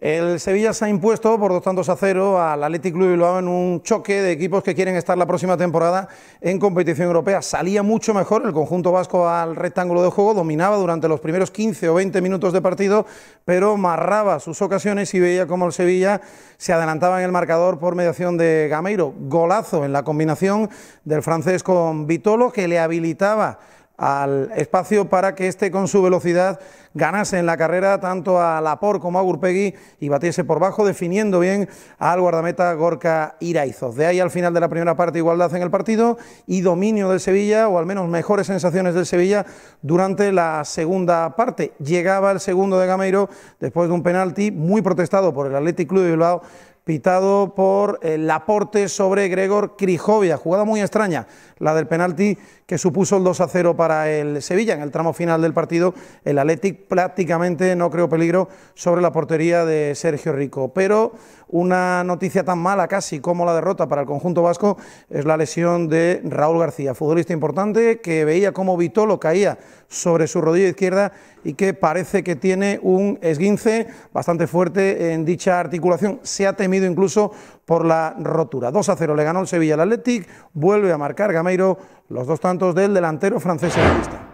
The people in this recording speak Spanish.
El Sevilla se ha impuesto por dos tantos a cero al Athletic Club Bilbao en un choque de equipos que quieren estar la próxima temporada en competición europea. Salía mucho mejor el conjunto vasco al rectángulo de juego, dominaba durante los primeros 15 o 20 minutos de partido, pero marraba sus ocasiones y veía como el Sevilla se adelantaba en el marcador por mediación de Gameiro. Golazo en la combinación del francés con Vitolo que le habilitaba al espacio para que este con su velocidad ganase en la carrera tanto a Lapor como a Gurpegui y batiese por bajo definiendo bien al guardameta Gorka Iraizos. De ahí al final de la primera parte igualdad en el partido y dominio del Sevilla o al menos mejores sensaciones del Sevilla durante la segunda parte. Llegaba el segundo de Gameiro después de un penalti muy protestado por el Athletic Club de Bilbao pitado por el aporte sobre Gregor Crijovia. Jugada muy extraña, la del penalti que supuso el 2 a 0 para el Sevilla. En el tramo final del partido, el Athletic prácticamente no creó peligro sobre la portería de Sergio Rico. Pero una noticia tan mala casi como la derrota para el conjunto vasco es la lesión de Raúl García, futbolista importante que veía cómo Vitolo caía sobre su rodilla izquierda y que parece que tiene un esguince bastante fuerte en dicha articulación. Se ha temido incluso por la rotura. 2 a 0 le ganó el Sevilla al Athletic, vuelve a marcar Gameiro los dos tantos del delantero francés. la lista.